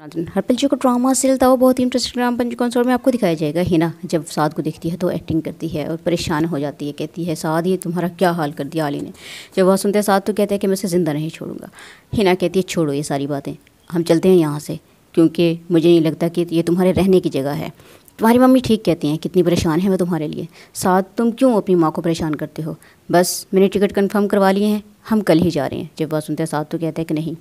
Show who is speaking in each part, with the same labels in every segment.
Speaker 1: नाजन हरपल जी को drama serial था वो बहुत ही इंटरेस्टिंग ड्रामा पंच कॉन्सोर में आपको दिखाया जाएगा हिना जब साध को देखती है तो एक्टिंग करती है और परेशान हो जाती है कहती है साध ये तुम्हारा क्या हाल कर दिया आली ने जब वह सुनते हैं साध तो कहते हैं कि मैं उसे ज़िंदा नहीं छोड़ूंगा हिना कहती है छोड़ो ये सारी बातें हम चलते हैं यहाँ से क्योंकि मुझे नहीं लगता कि ये तुम्हारे रहने की जगह है तुम्हारी मम्मी ठीक कहती हैं कितनी परेशान है मैं तुम्हारे लिए साथ तुम क्यों अपनी माँ को परेशान करते हो बस मैंने टिकट कंफर्म करवा लिए हैं हम कल ही जा रहे हैं जब वह सुनते साथ तो कहता है कि नहीं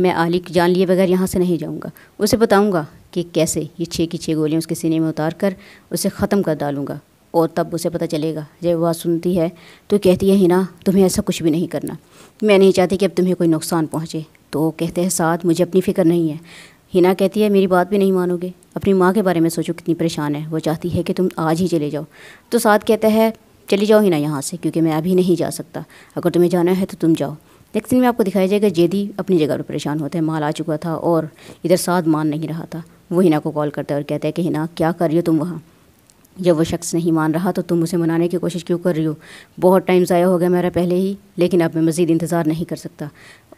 Speaker 1: मैं आली की जान लिए बगैर यहाँ से नहीं जाऊँगा उसे बताऊँगा कि कैसे ये छः की छः गोलियाँ उसके सीने में उतार कर उसे ख़त्म कर डालूँगा और तब उसे पता चलेगा जब वह सुनती है तो कहती है हिना तुम्हें ऐसा कुछ भी नहीं करना मैं नहीं चाहती कि अब तुम्हें कोई नुकसान पहुँचे तो कहते हैं साथ मुझे अपनी फ़िक्र नहीं है हिना कहती है मेरी बात भी नहीं मानोगे अपनी माँ के बारे में सोचो कितनी परेशान है वो चाहती है कि तुम आज ही चले जाओ तो साथ कहता है चली जाओ ही ना यहाँ से क्योंकि मैं अभी नहीं जा सकता अगर तुम्हें जाना है तो तुम जाओ नेक्स्ट दिन में आपको दिखाया जाएगा जेदी अपनी जगह पर परेशान होता है माल आ चुका था और इधर साथ मान नहीं रहा था वो हिना को कॉल करता है और कहता है कि हिना क्या कर रही हो तुम वहाँ जब वो शख्स नहीं मान रहा तो तुम उसे मनाने की कोशिश क्यों कर रही हो बहुत टाइम ज़ाया हो गया मेरा पहले ही लेकिन अब मैं मज़ीद इंतज़ार नहीं कर सकता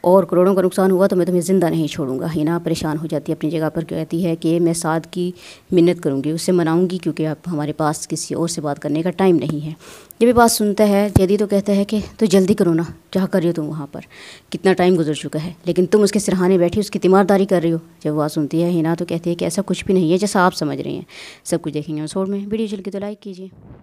Speaker 1: और करोड़ों का नुकसान हुआ तो मैं तुम्हें ज़िंदा नहीं छोड़ूंगा हिना परेशान हो जाती है अपनी जगह पर कहती है कि मैं साद की मिन्नत करूँगी उससे मनाऊँगी क्योंकि आप हमारे पास किसी और से बात करने का टाइम नहीं है जब ये बात सुनता है जदी तो कहता है कि तो जल्दी करो ना जहाँ कर रही हो तुम वहाँ पर कितना टाइम गुजर चुका है लेकिन तुम उसके सिरहाने बैठी उसकी तीमारदारी कर रही हो जब बात सुनती है हिना तो कहती है कि ऐसा कुछ भी नहीं है जैसा आप समझ रही हैं सब कुछ देखेंगे छोड़ में वीडियो वीडियो जल्दी तो लाइक कीजिए